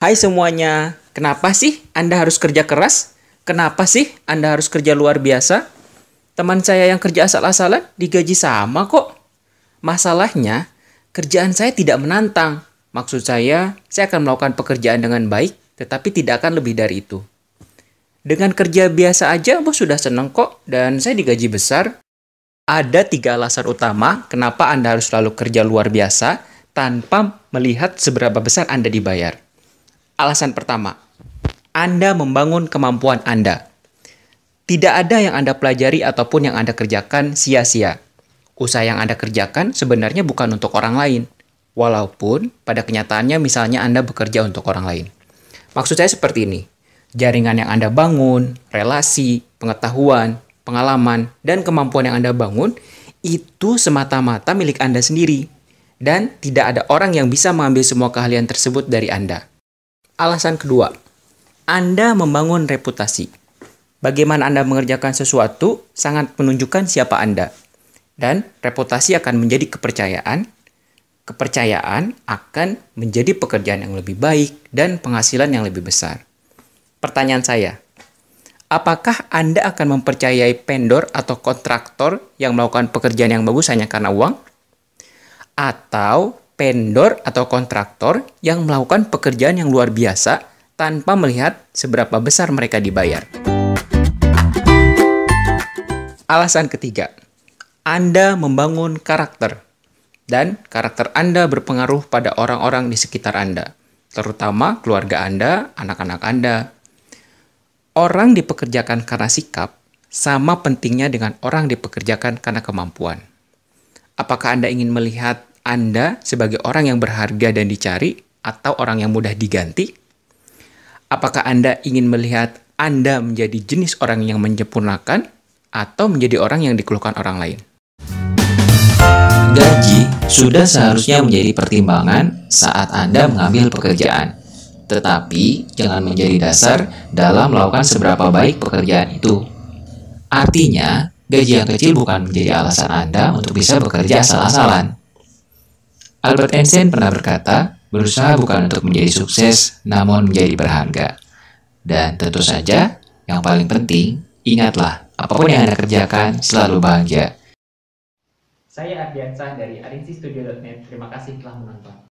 Hai semuanya, kenapa sih Anda harus kerja keras? Kenapa sih Anda harus kerja luar biasa? Teman saya yang kerja asal-asalan digaji sama kok. Masalahnya, kerjaan saya tidak menantang. Maksud saya, saya akan melakukan pekerjaan dengan baik, tetapi tidak akan lebih dari itu. Dengan kerja biasa aja, bos sudah seneng kok, dan saya digaji besar. Ada tiga alasan utama kenapa Anda harus selalu kerja luar biasa tanpa melihat seberapa besar Anda dibayar. Alasan pertama, Anda membangun kemampuan Anda. Tidak ada yang Anda pelajari ataupun yang Anda kerjakan sia-sia. Usaha yang Anda kerjakan sebenarnya bukan untuk orang lain, walaupun pada kenyataannya misalnya Anda bekerja untuk orang lain. Maksud saya seperti ini. Jaringan yang Anda bangun, relasi, pengetahuan, pengalaman, dan kemampuan yang Anda bangun itu semata-mata milik Anda sendiri. Dan tidak ada orang yang bisa mengambil semua keahlian tersebut dari Anda. Alasan kedua, Anda membangun reputasi. Bagaimana Anda mengerjakan sesuatu sangat menunjukkan siapa Anda. Dan reputasi akan menjadi kepercayaan. Kepercayaan akan menjadi pekerjaan yang lebih baik dan penghasilan yang lebih besar. Pertanyaan saya, apakah Anda akan mempercayai pendor atau kontraktor yang melakukan pekerjaan yang bagus hanya karena uang? Atau vendor atau kontraktor yang melakukan pekerjaan yang luar biasa tanpa melihat seberapa besar mereka dibayar. Alasan ketiga, Anda membangun karakter dan karakter Anda berpengaruh pada orang-orang di sekitar Anda, terutama keluarga Anda, anak-anak Anda. Orang dipekerjakan karena sikap sama pentingnya dengan orang dipekerjakan karena kemampuan. Apakah Anda ingin melihat anda sebagai orang yang berharga dan dicari atau orang yang mudah diganti? Apakah Anda ingin melihat Anda menjadi jenis orang yang menyempurnakan atau menjadi orang yang dikeluhkan orang lain? Gaji sudah seharusnya menjadi pertimbangan saat Anda mengambil pekerjaan. Tetapi jangan menjadi dasar dalam melakukan seberapa baik pekerjaan itu. Artinya, gaji yang kecil bukan menjadi alasan Anda untuk bisa bekerja asal-asalan. Albert Einstein pernah berkata, berusaha bukan untuk menjadi sukses, namun menjadi berharga. Dan tentu saja, yang paling penting, ingatlah, apapun yang Anda kerjakan, selalu bahagia. Saya Ardiansah dari arinsistudio.net. Terima kasih telah menonton.